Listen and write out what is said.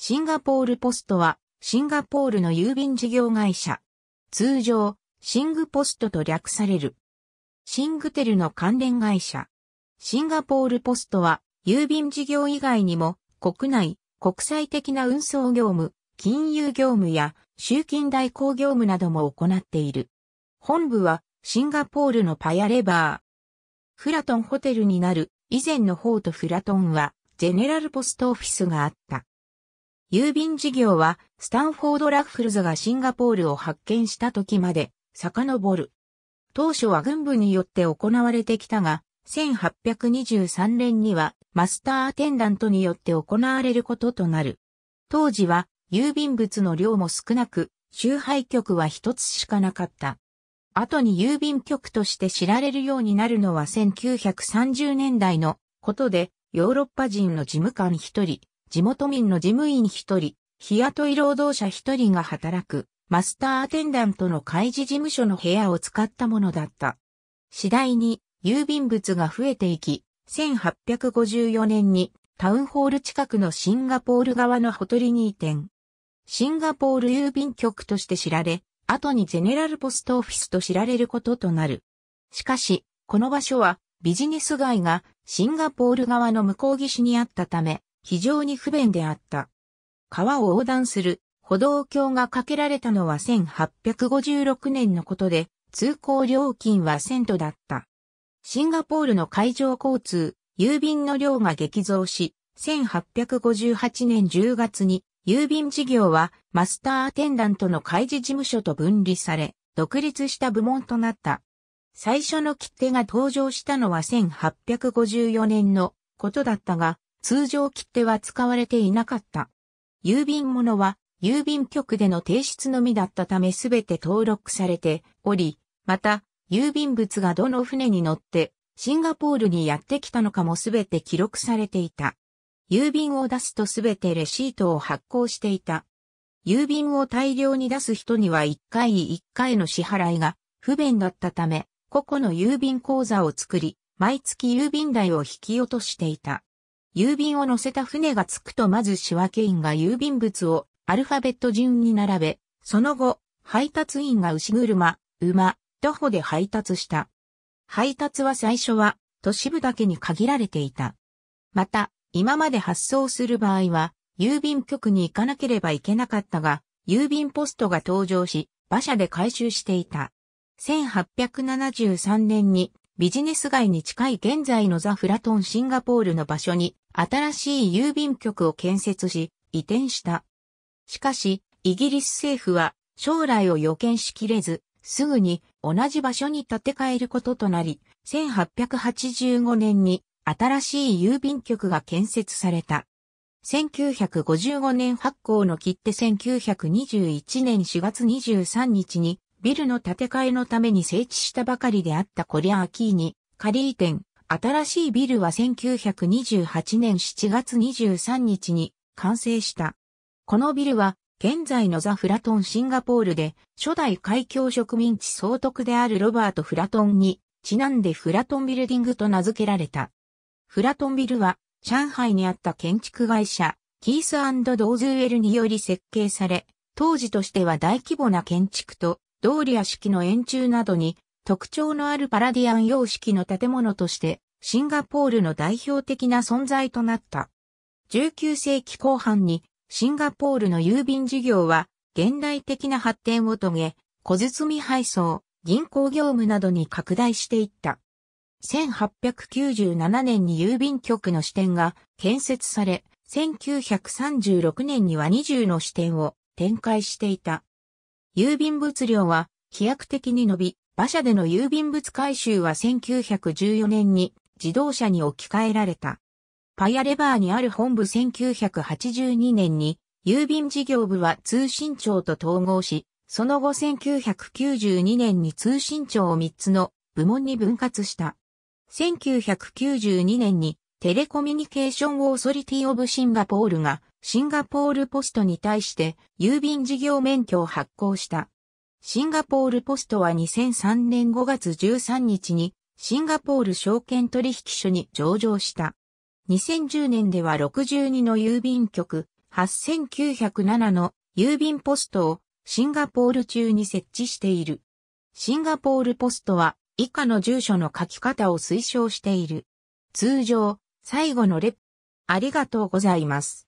シンガポールポストは、シンガポールの郵便事業会社。通常、シングポストと略される。シングテルの関連会社。シンガポールポストは、郵便事業以外にも、国内、国際的な運送業務、金融業務や、集金代行業務なども行っている。本部は、シンガポールのパヤレバー。フラトンホテルになる、以前の方とフラトンは、ゼネラルポストオフィスがあった。郵便事業は、スタンフォード・ラッフルズがシンガポールを発見した時まで、遡る。当初は軍部によって行われてきたが、1823年には、マスターアテンダントによって行われることとなる。当時は、郵便物の量も少なく、集配局は一つしかなかった。後に郵便局として知られるようになるのは1930年代のことで、ヨーロッパ人の事務官一人、地元民の事務員一人、日雇い労働者一人が働く、マスターアテンダントの開示事務所の部屋を使ったものだった。次第に、郵便物が増えていき、1854年にタウンホール近くのシンガポール側のほとりに移転。シンガポール郵便局として知られ、後にゼネラルポストオフィスと知られることとなる。しかし、この場所はビジネス街がシンガポール側の向こう岸にあったため、非常に不便であった。川を横断する歩道橋が架けられたのは1856年のことで、通行料金は1000トだった。シンガポールの海上交通、郵便の量が激増し、1858年10月に郵便事業はマスターアテンダントの開示事務所と分離され、独立した部門となった。最初の切手が登場したのは1854年のことだったが、通常切手は使われていなかった。郵便物は郵便局での提出のみだったため全て登録されており、また、郵便物がどの船に乗ってシンガポールにやってきたのかも全て記録されていた。郵便を出すとすべてレシートを発行していた。郵便を大量に出す人には1回1回の支払いが不便だったため、個々の郵便口座を作り、毎月郵便代を引き落としていた。郵便を乗せた船が着くとまず仕分け員が郵便物をアルファベット順に並べ、その後、配達員が牛車、馬、徒歩で配達した。配達は最初は都市部だけに限られていた。また、今まで発送する場合は、郵便局に行かなければいけなかったが、郵便ポストが登場し、馬車で回収していた。1873年にビジネス街に近い現在のザ・フラトンシンガポールの場所に新しい郵便局を建設し移転した。しかし、イギリス政府は将来を予見しきれず、すぐに同じ場所に建て替えることとなり、1885年に新しい郵便局が建設された。1955年発行の切手1921年4月23日にビルの建て替えのために整地したばかりであったコリアーキーニ、カリー店、新しいビルは1928年7月23日に完成した。このビルは現在のザ・フラトンシンガポールで初代海峡植民地総督であるロバート・フラトンにちなんでフラトンビルディングと名付けられた。フラトンビルは上海にあった建築会社キースドーズウェルにより設計され、当時としては大規模な建築とドーリア式の円柱などに特徴のあるパラディアン様式の建物としてシンガポールの代表的な存在となった。19世紀後半にシンガポールの郵便事業は現代的な発展を遂げ、小包配送、銀行業務などに拡大していった。1897年に郵便局の支店が建設され、1936年には20の支店を展開していた。郵便物量は飛躍的に伸び、馬車での郵便物回収は1914年に自動車に置き換えられた。パヤレバーにある本部1982年に郵便事業部は通信庁と統合し、その後1992年に通信庁を3つの部門に分割した。1992年にテレコミュニケーションオーソリティオブシンガポールがシンガポールポストに対して郵便事業免許を発行した。シンガポールポストは2003年5月13日にシンガポール証券取引所に上場した。2010年では62の郵便局8907の郵便ポストをシンガポール中に設置している。シンガポールポストは以下の住所の書き方を推奨している。通常、最後のレありがとうございます。